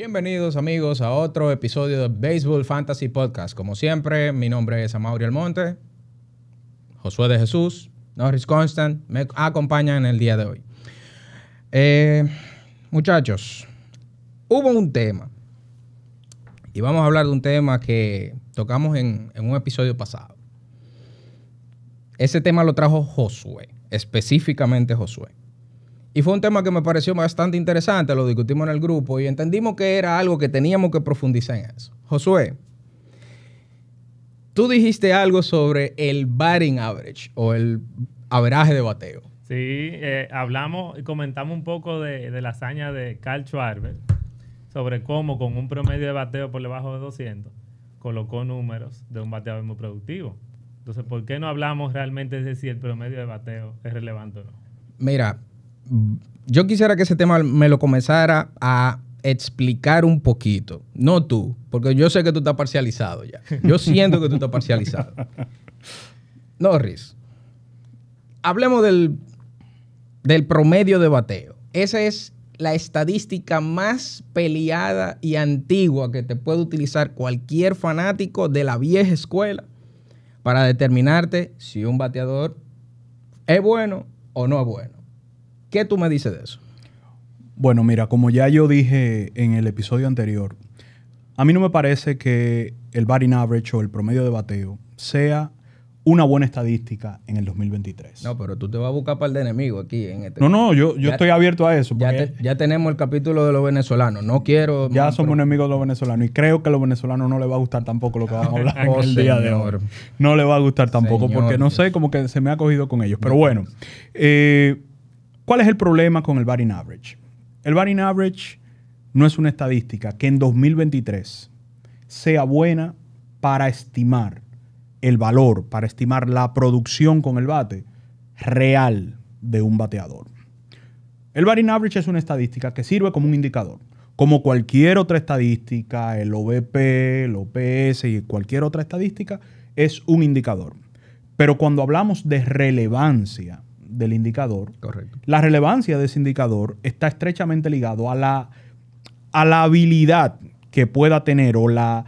Bienvenidos amigos a otro episodio de Baseball Fantasy Podcast. Como siempre, mi nombre es Amaury Almonte, Josué de Jesús, Norris Constant, me acompañan en el día de hoy. Eh, muchachos, hubo un tema y vamos a hablar de un tema que tocamos en un episodio pasado. Ese tema lo trajo Josué, específicamente Josué. Y fue un tema que me pareció bastante interesante, lo discutimos en el grupo y entendimos que era algo que teníamos que profundizar en eso. Josué, tú dijiste algo sobre el batting average o el averaje de bateo. Sí, eh, hablamos y comentamos un poco de, la hazaña de Carl Schwarber sobre cómo con un promedio de bateo por debajo de 200 colocó números de un bateo muy productivo. Entonces, ¿por qué no hablamos realmente de si el promedio de bateo es relevante o no? Mira, yo quisiera que ese tema me lo comenzara a explicar un poquito. No tú, porque yo sé que tú estás parcializado ya. Yo siento que tú estás parcializado. Norris, hablemos del, del promedio de bateo. Esa es la estadística más peleada y antigua que te puede utilizar cualquier fanático de la vieja escuela para determinarte si un bateador es bueno o no es bueno. ¿Qué tú me dices de eso? Bueno, mira, como ya yo dije en el episodio anterior, a mí no me parece que el batting average o el promedio de bateo sea una buena estadística en el 2023. No, pero tú te vas a buscar para el de enemigo aquí. En este no, no, yo, yo estoy abierto a eso. Ya, tenemos el capítulo de los venezolanos. No quiero. Ya somos enemigos de los venezolanos. Y creo que a los venezolanos no les va a gustar tampoco lo que vamos a hablar el día de hoy. No les va a gustar tampoco, porque no sé, como que se me ha cogido con ellos. Pero bueno, eh, ¿Cuál es el problema con el batting average? El batting average no es una estadística que en 2023 sea buena para estimar el valor, para estimar la producción con el bate real de un bateador. El batting average es una estadística que sirve como un indicador. Como cualquier otra estadística, el OBP, el OPS y cualquier otra estadística, es un indicador. Pero cuando hablamos de relevancia del indicador. Correcto. La relevancia de ese indicador está estrechamente ligado a la, a la habilidad que pueda tener o la,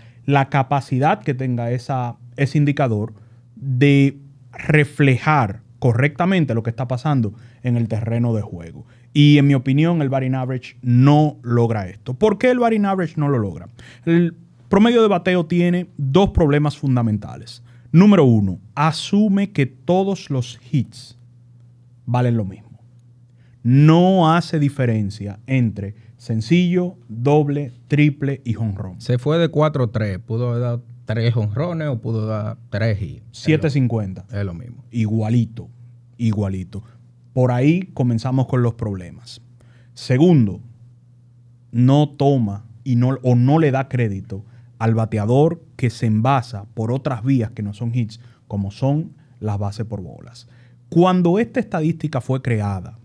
capacidad que tenga esa, ese indicador de reflejar correctamente lo que está pasando en el terreno de juego. Y en mi opinión, el batting average no logra esto. ¿Por qué el batting average no lo logra? El promedio de bateo tiene dos problemas fundamentales. Número uno, asume que todos los hits valen lo mismo. No hace diferencia entre sencillo, doble, triple y jonrón. Se fue de 4-3, pudo dar tres 3 jonrones o pudo dar 3 y 7.50. Es lo mismo. Igualito, igualito. Por ahí comenzamos con los problemas. Segundo, no toma y no, o no le da crédito al bateador que se envasa por otras vías que no son hits, como son las bases por bolas. Cuando esta estadística fue creada,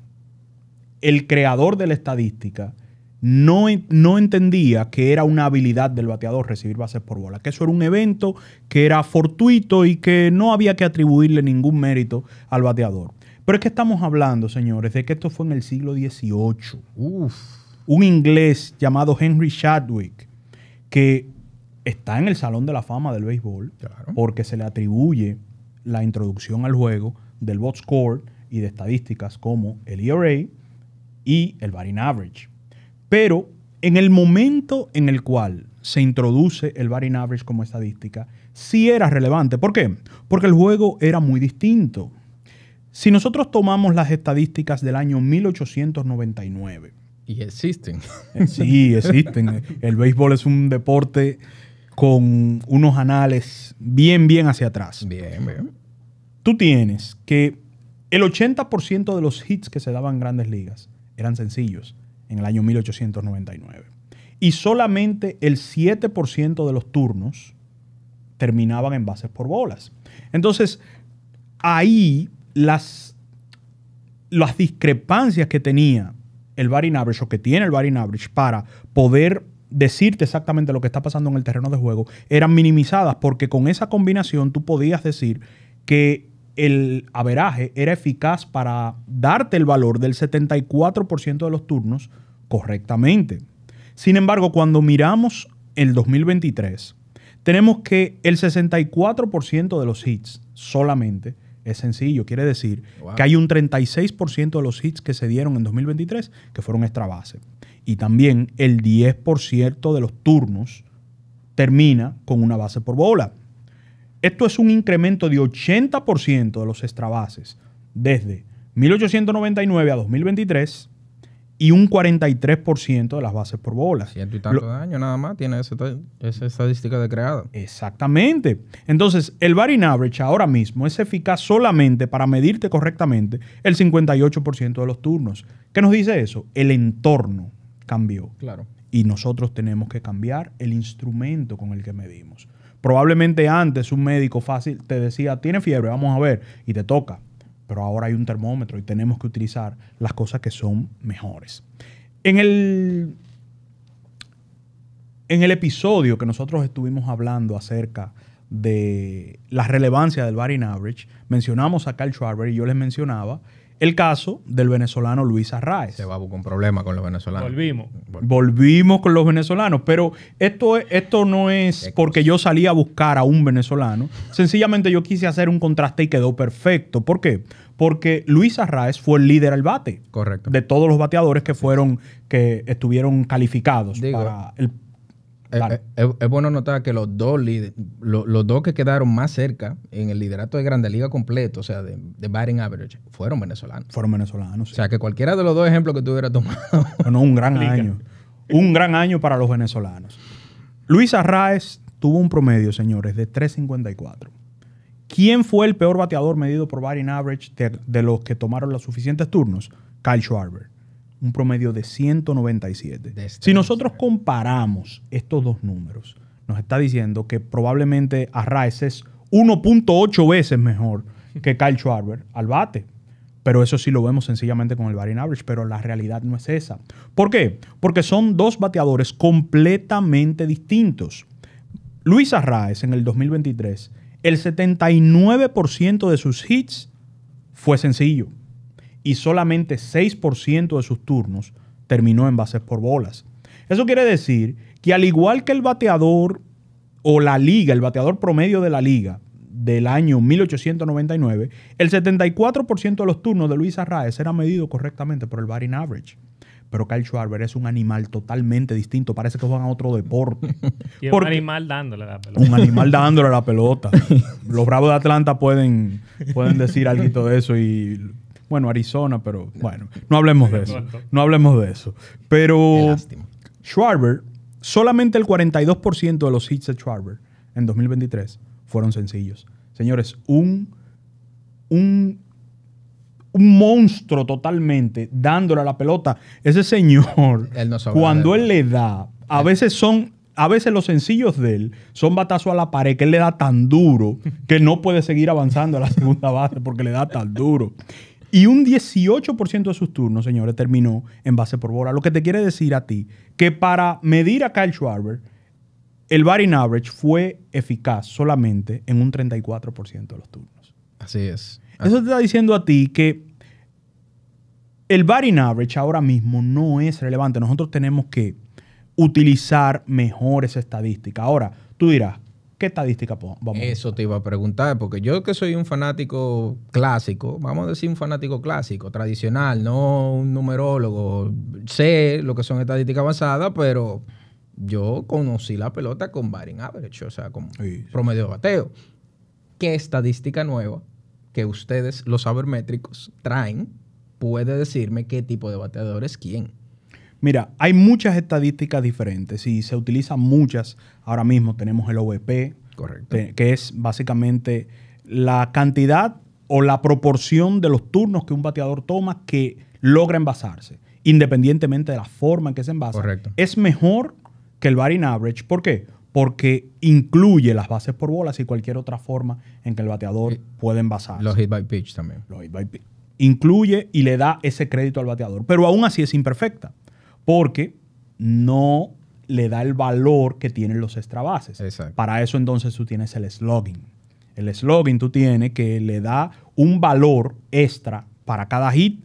el creador de la estadística no, no, entendía que era una habilidad del bateador recibir bases por bola, que eso era un evento que era fortuito y que no había que atribuirle ningún mérito al bateador. Pero es que estamos hablando, señores, de que esto fue en el siglo XVIII. Un inglés llamado Henry Chadwick, que está en el Salón de la Fama del Béisbol, porque se le atribuye la introducción al juego del box score y de estadísticas como el ERA y el batting average. Pero en el momento en el cual se introduce el batting average como estadística, sí era relevante. ¿Por qué? Porque el juego era muy distinto. Si nosotros tomamos las estadísticas del año 1899. Y existen. Eh, sí, existen. El béisbol es un deporte con unos anales bien, bien hacia atrás. Bien, bien tú tienes que el 80% de los hits que se daban en grandes ligas eran sencillos en el año 1899. Y solamente el 7% de los turnos terminaban en bases por bolas. Entonces, ahí las, las discrepancias que tenía el batting average o que tiene el batting average para poder decirte exactamente lo que está pasando en el terreno de juego eran minimizadas porque con esa combinación tú podías decir que el averaje era eficaz para darte el valor del 74% de los turnos correctamente. Sin embargo, cuando miramos el 2023, tenemos que el 64% de los hits solamente es sencillo. Quiere decir que hay un 36% de los hits que se dieron en 2023 que fueron extra base. Y también el 10% de los turnos termina con una base por bola. Esto es un incremento de 80% de los extrabases desde 1899 a 2023 y un 43% de las bases por bolas. Ciento y tanto de años nada más tiene esa estadística de creada. Exactamente. Entonces, el in average ahora mismo es eficaz solamente para medirte correctamente el 58% de los turnos. ¿Qué nos dice eso? El entorno cambió. Claro. Y nosotros tenemos que cambiar el instrumento con el que medimos. Probablemente antes un médico fácil te decía, tiene fiebre, vamos a ver, y te toca. Pero ahora hay un termómetro y tenemos que utilizar las cosas que son mejores. En el, en el episodio que nosotros estuvimos hablando acerca de la relevancia del Baring average, mencionamos a Carl Schwarber y yo les mencionaba el caso del venezolano Luis Arraes. Se va a buscar un problema con los venezolanos. Volvimos. Volvimos con los venezolanos. Pero esto, esto no es porque yo salí a buscar a un venezolano. Sencillamente yo quise hacer un contraste y quedó perfecto. ¿Por qué? Porque Luis Arraes fue el líder al bate. Correcto. De todos los bateadores que fueron, que estuvieron calificados para el eh, eh, es, bueno notar que los dos, los, los, dos que quedaron más cerca en el liderato de Grande Liga completo, o sea, de, de batting average, fueron venezolanos. Fueron venezolanos. O sea, que cualquiera de los dos ejemplos que tú hubieras tomado. un gran año. Un gran año para los venezolanos. Luis Arraes tuvo un promedio, señores, de 3.54. ¿Quién fue el peor bateador medido por batting average de, los que tomaron los suficientes turnos? Kyle Schwarber un promedio de 197. si nosotros comparamos estos dos números, nos está diciendo que probablemente Arraes es 1.8 veces mejor que Kyle Schwarber al bate. Pero eso sí lo vemos sencillamente con el batting average, pero la realidad no es esa. ¿Por qué? Porque son dos bateadores completamente distintos. Luis Arraes en el 2023, el 79% de sus hits fue sencillo y solamente 6% de sus turnos terminó en bases por bolas. Eso quiere decir que al igual que el bateador o la liga, el bateador promedio de la liga del año 1899, el 74% de los turnos de Luis Arraez era medido correctamente por el batting average. Pero Kyle Schwarber es un animal totalmente distinto. Parece que juegan a otro deporte. un animal dándole la pelota. Un animal dándole la pelota. Los Bravos de Atlanta pueden, pueden decir algo de eso y bueno, Arizona, pero bueno, no hablemos de eso. No hablemos de eso. Pero Schwarber, solamente el 42% de los hits de Schwarber en 2023 fueron sencillos. Señores, un, un, un monstruo totalmente dándole a la pelota. Ese señor, cuando él le da, a eh. veces son a veces los sencillos de él son batazos a la pared que él le da tan duro que no puede seguir avanzando a la segunda base porque le da tan duro. Y un 18% de sus turnos, señores, terminó en base por bola. Lo que te quiere decir a ti que para medir a Kyle Schwarber, el batting average fue eficaz solamente en un 34% de los turnos. Así es. Eso te está diciendo a ti que el batting average ahora mismo no es relevante. Nosotros tenemos que utilizar mejores estadísticas. Ahora, tú dirás, ¿Qué estadística vamos? Eso te iba a preguntar, porque yo que soy un fanático clásico, vamos a decir un fanático clásico, tradicional, no un numerólogo, sé lo que son estadísticas avanzadas, pero yo conocí la pelota con Baring average, o sea, con promedio de bateo. ¿Qué estadística nueva que ustedes, los sabermétricos, traen puede decirme qué tipo de bateador es quién? Mira, hay muchas estadísticas diferentes y se utilizan muchas. Ahora mismo tenemos el OVP, que es básicamente la cantidad o la proporción de los turnos que un bateador toma que logra envasarse, independientemente de la forma en que se envasa. Correcto. Es mejor que el batting average. ¿Por qué? Porque incluye las bases por bolas y cualquier otra forma en que el bateador puede envasarse. Los hit by pitch también. Los hit by pitch. Incluye y le da ese crédito al bateador. Pero aún así es imperfecta porque no le da el valor que tienen los extra bases. Para eso entonces tú tienes el slogan. El slogan tú tienes que le da un valor extra para cada hit.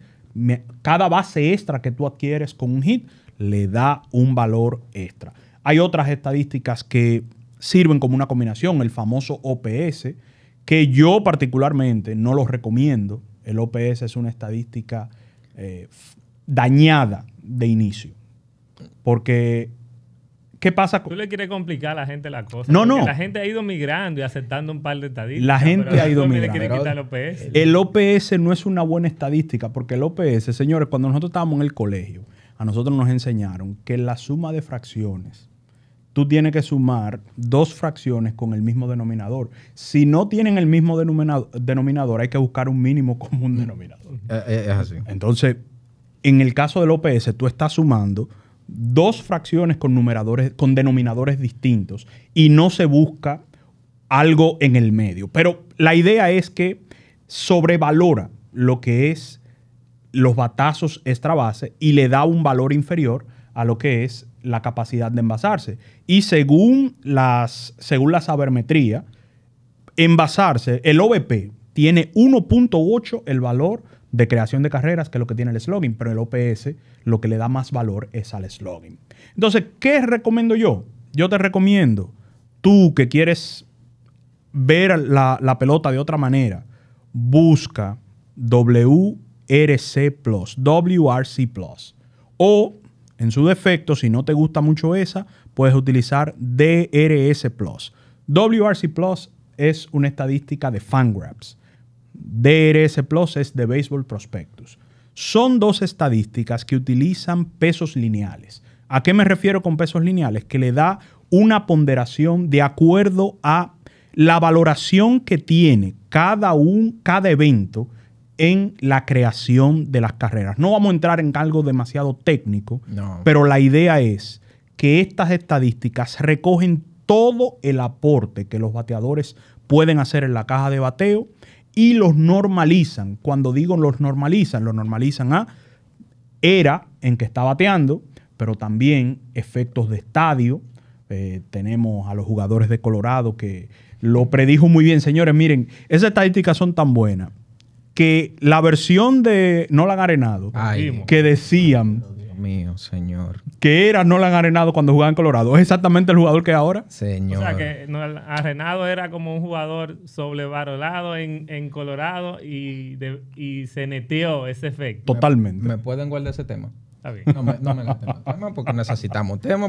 cada base extra que tú adquieres con un hit le da un valor extra. Hay otras estadísticas que sirven como una combinación, el famoso OPS, que yo particularmente no los recomiendo. El OPS es una estadística eh, dañada de inicio. Porque, ¿qué pasa? Tú le quieres complicar a la gente la cosa. No, no. La gente ha ido migrando y aceptando un par de estadísticas. La gente ha ido migrando. Le quitar el, OPS. el OPS no es una buena estadística, porque el OPS, señores, cuando nosotros estábamos en el colegio, a nosotros nos enseñaron que la suma de fracciones, tú tienes que sumar dos fracciones con el mismo denominador. Si no tienen el mismo denominador hay que buscar un mínimo común denominador. Eh, eh, es así. Entonces, en el caso del OPS tú estás sumando dos fracciones con numeradores, con denominadores distintos y no se busca algo en el medio. Pero la idea es que sobrevalora lo que es los batazos extra base y le da un valor inferior a lo que es la capacidad de envasarse. Y según, las, según la sabermetría, envasarse, el OBP tiene 1.8 el valor de creación de carreras, que es lo que tiene el slogan, pero el OPS lo que le da más valor es al slogan. Entonces, ¿qué recomiendo yo? Yo te recomiendo, tú que quieres ver la, pelota de otra manera, busca WRC Plus, WRC Plus. O, en su defecto, si no te gusta mucho esa, puedes utilizar DRS Plus. WRC Plus es una estadística de grabs DRS Plus es de Baseball Prospectus. Son dos estadísticas que utilizan pesos lineales. ¿A qué me refiero con pesos lineales? Que le da una ponderación de acuerdo a la valoración que tiene cada, un, cada evento en la creación de las carreras. No vamos a entrar en algo demasiado técnico, pero la idea es que estas estadísticas recogen todo el aporte que los bateadores pueden hacer en la caja de bateo, y los normalizan. Cuando digo los normalizan, los normalizan a era en que está bateando, pero también efectos de estadio. Eh, tenemos a los jugadores de Colorado que lo predijo muy bien, señores. Miren, esas estadísticas son tan buenas que la versión de han Arenado que decían Dios mío, señor. Que era Nolan Arenado cuando jugaba en Colorado. ¿Es exactamente el jugador que ahora? Señor. O sea, que Nolan Arenado era como un jugador sobrevalorado en, en Colorado y, y se neteó ese efecto. Totalmente. ¿Me pueden guardar ese tema? No me, no me tema porque necesitamos tema.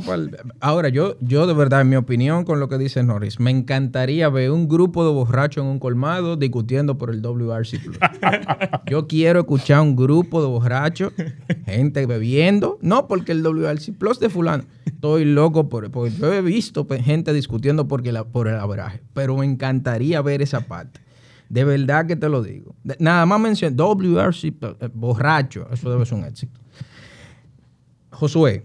Ahora, yo, yo de verdad, en mi opinión, con lo que dice Norris, me encantaría ver un grupo de borrachos en un colmado discutiendo por el WRC Plus. yo quiero escuchar un grupo de borrachos, gente bebiendo, no porque el WRC Plus de fulano. Estoy loco por porque yo he visto gente discutiendo porque la, por el abraje, pero me encantaría ver esa parte. De verdad que te lo digo. nada más mencioné WRC eh, borracho, eso debe ser un éxito. Josué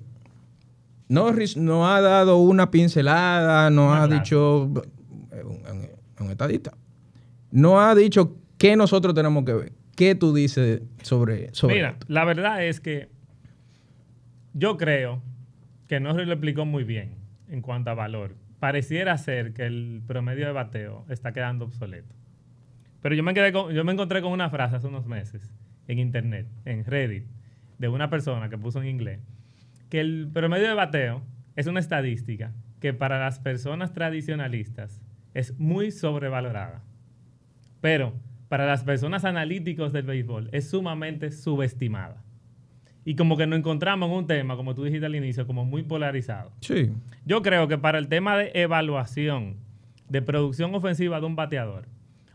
Norris no ha dado una pincelada, no, ha dicho eh, un, un estadista, no ha dicho qué nosotros tenemos que ver. ¿Qué tú dices sobre, eso? Mira, la verdad es que yo creo que Norris lo explicó muy bien en cuanto a valor. Pareciera ser que el promedio de bateo está quedando obsoleto. Pero yo me, quedé yo me encontré con una frase hace unos meses en internet, en Reddit, de una persona que puso en inglés que el promedio de bateo es una estadística que para las personas tradicionalistas es muy sobrevalorada. Pero para las personas analíticos del béisbol es sumamente subestimada. Y como que nos encontramos en un tema, como tú dijiste al inicio, como muy polarizado. Sí. Yo creo que para el tema de evaluación de producción ofensiva de un bateador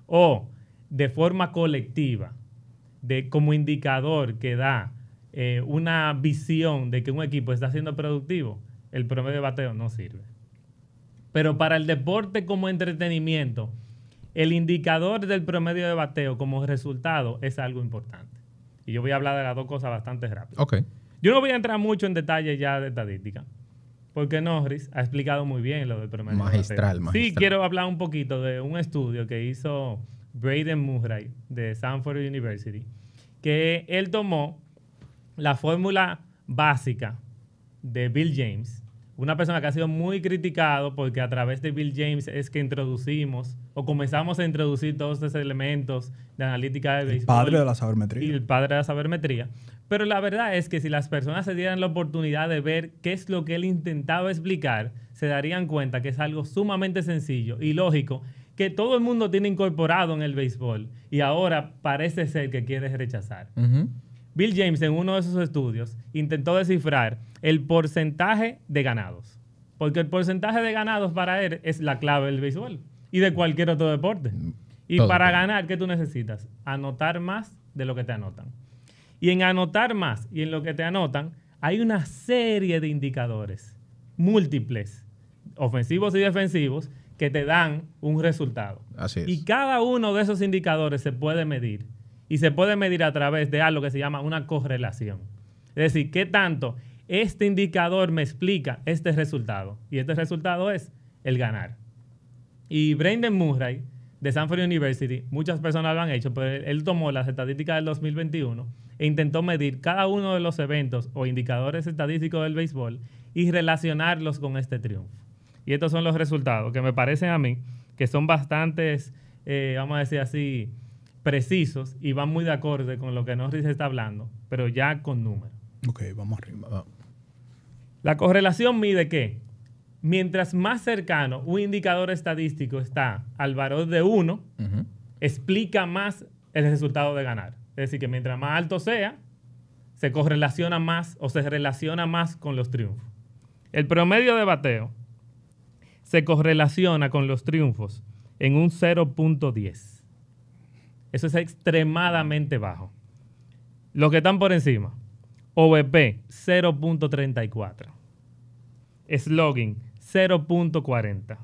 o de forma colectiva, de como indicador que da eh, una visión de que un equipo está siendo productivo, el promedio de bateo no sirve. Pero para el deporte como entretenimiento, el indicador del promedio de bateo como resultado es algo importante. Y yo voy a hablar de las dos cosas bastante rápido. Okay. Yo no voy a entrar mucho en detalle ya de estadística, porque Norris ha explicado muy bien lo del promedio magistral, de bateo. Sí, quiero hablar un poquito de un estudio que hizo Braden Murray de Sanford University, que él tomó la fórmula básica de Bill James, una persona que ha sido muy criticado porque a través de Bill James es que introducimos o comenzamos a introducir todos estos elementos de analítica de béisbol. El padre de la sabermetría. el padre de la sabermetría. Pero la verdad es que si las personas se dieran la oportunidad de ver qué es lo que él intentaba explicar, se darían cuenta que es algo sumamente sencillo y lógico que todo el mundo tiene incorporado en el béisbol y ahora parece ser que quiere rechazar. Bill James en uno de sus estudios intentó descifrar el porcentaje de ganados. Porque el porcentaje de ganados para él es la clave del béisbol y de cualquier otro deporte. Mm, y para ganar, ¿qué tú necesitas? Anotar más de lo que te anotan. Y en anotar más y en lo que te anotan, hay una serie de indicadores múltiples, ofensivos y defensivos, que te dan un resultado. Y cada uno de esos indicadores se puede medir y se puede medir a través de algo que se llama una correlación. Es decir, ¿qué tanto este indicador me explica este resultado? Y este resultado es el ganar. Y Brendan Murray, de Sanford University, muchas personas lo han hecho, pero él tomó las estadísticas del 2021 e intentó medir cada uno de los eventos o indicadores estadísticos del béisbol y relacionarlos con este triunfo. Y estos son los resultados que me parecen a mí que son bastantes, eh, vamos a decir así, precisos y van muy de acorde con lo que Norris está hablando, pero ya con números. Ok, vamos arriba. La correlación mide que mientras más cercano un indicador estadístico está al valor de 1, explica más el resultado de ganar. Es decir, que mientras más alto sea, se correlaciona más o se relaciona más con los triunfos. El promedio de bateo se correlaciona con los triunfos en un 0.10. Eso es extremadamente bajo. Los que están por encima. OVP 0.34. Slogging 0.40.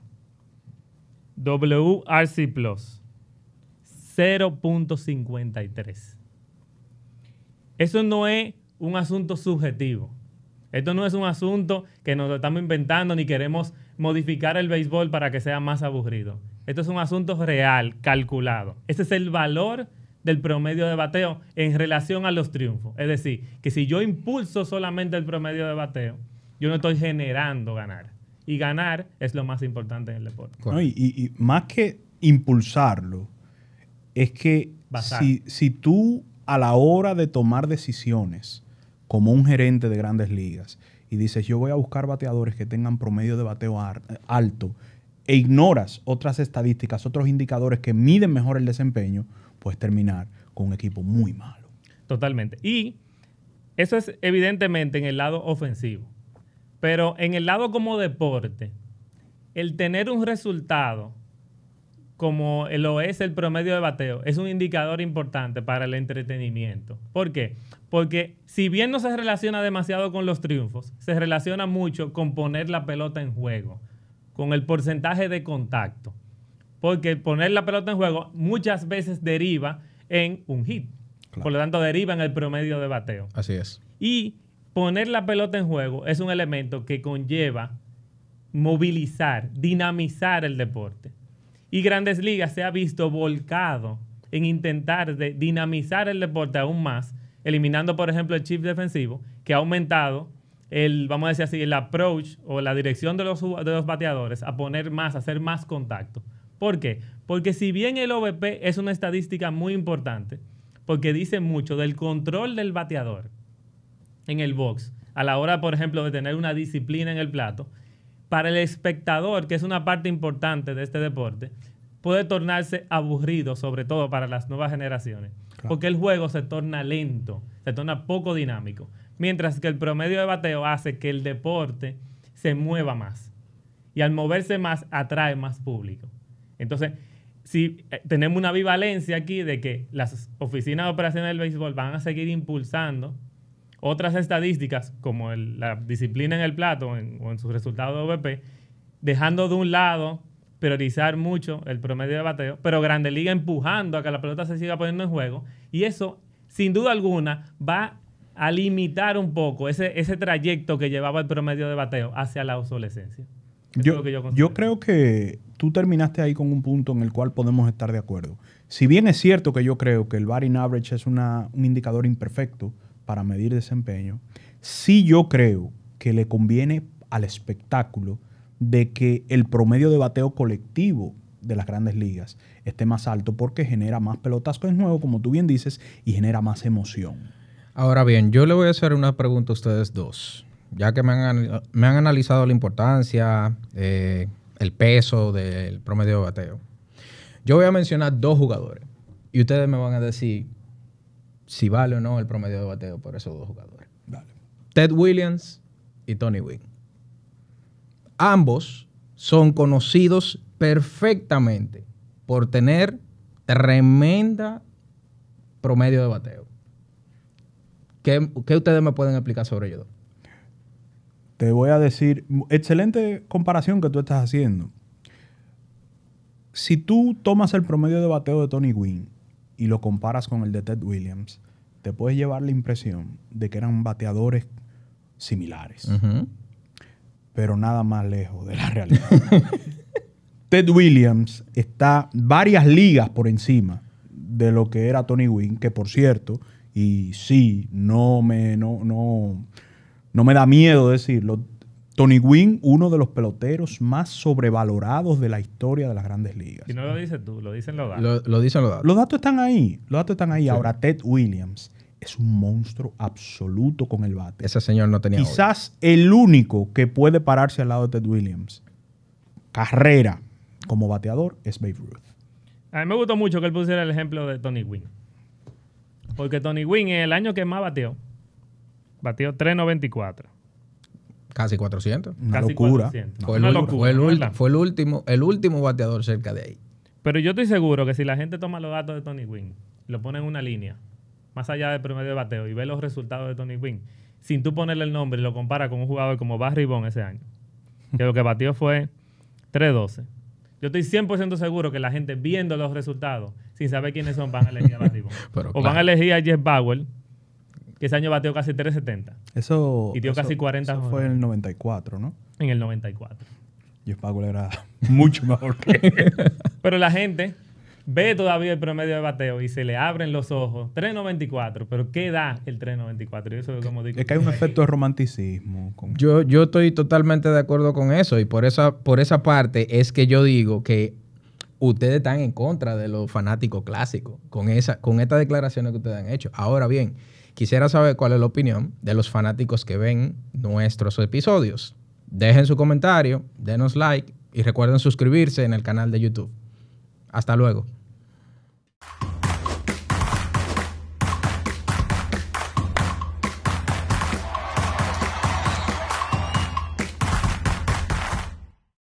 WRC Plus 0.53. Eso no es un asunto subjetivo. Esto no es un asunto que nos estamos inventando ni queremos modificar el béisbol para que sea más aburrido. Esto es un asunto real, calculado. Ese es el valor del promedio de bateo en relación a los triunfos. Es decir, que si yo impulso solamente el promedio de bateo, yo no estoy generando ganar. Y ganar es lo más importante en el deporte. y, más que impulsarlo, es que si, si tú a la hora de tomar decisiones como un gerente de grandes ligas, y dices, yo voy a buscar bateadores que tengan promedio de bateo alto, e ignoras otras estadísticas, otros indicadores que miden mejor el desempeño, puedes terminar con un equipo muy malo. Totalmente. Y eso es evidentemente en el lado ofensivo. Pero en el lado como deporte, el tener un resultado como lo es el promedio de bateo, es un indicador importante para el entretenimiento. ¿Por qué? Porque si bien no se relaciona demasiado con los triunfos, se relaciona mucho con poner la pelota en juego, con el porcentaje de contacto. Porque poner la pelota en juego muchas veces deriva en un hit. Por lo tanto, deriva en el promedio de bateo. Así es. Y poner la pelota en juego es un elemento que conlleva movilizar, dinamizar el deporte y Grandes Ligas se ha visto volcado en intentar dinamizar el deporte aún más, eliminando, por ejemplo, el chip defensivo, que ha aumentado el, vamos a decir así, el approach o la dirección de los, bateadores a poner más, a hacer más contacto. ¿Por qué? Porque si bien el OVP es una estadística muy importante, porque dice mucho del control del bateador en el box, a la hora, por ejemplo, de tener una disciplina en el plato, para el espectador, que es una parte importante de este deporte, puede tornarse aburrido, sobre todo para las nuevas generaciones, porque el juego se torna lento, se torna poco dinámico, mientras que el promedio de bateo hace que el deporte se mueva más y al moverse más atrae más público. Entonces, si eh, tenemos una bivalencia aquí de que las oficinas de operaciones del béisbol van a seguir impulsando otras estadísticas, como la disciplina en el plato o en sus resultados de OVP, dejando de un lado priorizar mucho el promedio de bateo, pero Grande Liga empujando a que la pelota se siga poniendo en juego. Y eso, sin duda alguna, va a limitar un poco ese, ese trayecto que llevaba el promedio de bateo hacia la obsolescencia. Yo, yo, creo que tú terminaste ahí con un punto en el cual podemos estar de acuerdo. Si bien es cierto que yo creo que el batting average es una, un indicador imperfecto, para medir desempeño, sí yo creo que le conviene al espectáculo de que el promedio de bateo colectivo de las grandes ligas esté más alto porque genera más pelotazos nuevo, como tú bien dices, y genera más emoción. Ahora bien, yo le voy a hacer una pregunta a ustedes dos, ya que me han, analizado la importancia, eh, el peso del promedio de bateo. Yo voy a mencionar dos jugadores y ustedes me van a decir si vale o no el promedio de bateo por esos dos jugadores. Ted Williams y Tony Wynn. Ambos son conocidos perfectamente por tener tremenda promedio de bateo. ¿Qué, ustedes me pueden explicar sobre ellos? Te voy a decir, excelente comparación que tú estás haciendo. Si tú tomas el promedio de bateo de Tony Wynn y lo comparas con el de Ted Williams, te puedes llevar la impresión de que eran bateadores similares, pero nada más lejos de la realidad. Ted Williams está varias ligas por encima de lo que era Tony Wing que por cierto, y sí, no me, no, no, no me da miedo decirlo, Tony Gwynn, uno de los peloteros más sobrevalorados de la historia de las grandes ligas. Si no lo dices tú, lo dicen los datos. Lo, dicen los datos. Los datos están ahí. Los datos están ahí. Ahora, Ted Williams es un monstruo absoluto con el bate. Ese señor no tenía. Quizás el único que puede pararse al lado de Ted Williams, carrera como bateador, es Babe Ruth. A mí me gustó mucho que él pusiera el ejemplo de Tony Wynn. Porque Tony en el año que más bateó, bateó 3.94 casi 400. Una locura. Fue, el, último, el último bateador cerca de ahí. Pero yo estoy seguro que si la gente toma los datos de Tony Wynn, lo pone en una línea, más allá del promedio de bateo, y ve los resultados de Tony Wynn, sin tú ponerle el nombre y lo compara con un jugador como Barry Bond ese año, que lo que batió fue 3-12. Yo estoy 100% seguro que la gente viendo los resultados, sin saber quiénes son, van a elegir a Barry Bond. o van a elegir a Jeff Bauer, que ese año bateó casi 370. Eso. Y dio casi 40. fue en el 94, ¿no? En el 94. Yo Paco era mucho mejor que Pero la gente ve todavía el promedio de bateo y se le abren los ojos. 3.94, pero ¿qué da el 3.94? eso es como digo. que hay un efecto de romanticismo. Yo, yo estoy totalmente de acuerdo con eso y por esa, por esa parte es que yo digo que ustedes están en contra de los fanáticos clásicos con, esa, con estas declaraciones que ustedes han hecho. Ahora bien, Quisiera saber cuál es la opinión de los fanáticos que ven nuestros episodios. Dejen su comentario, denos like y recuerden suscribirse en el canal de YouTube. Hasta luego.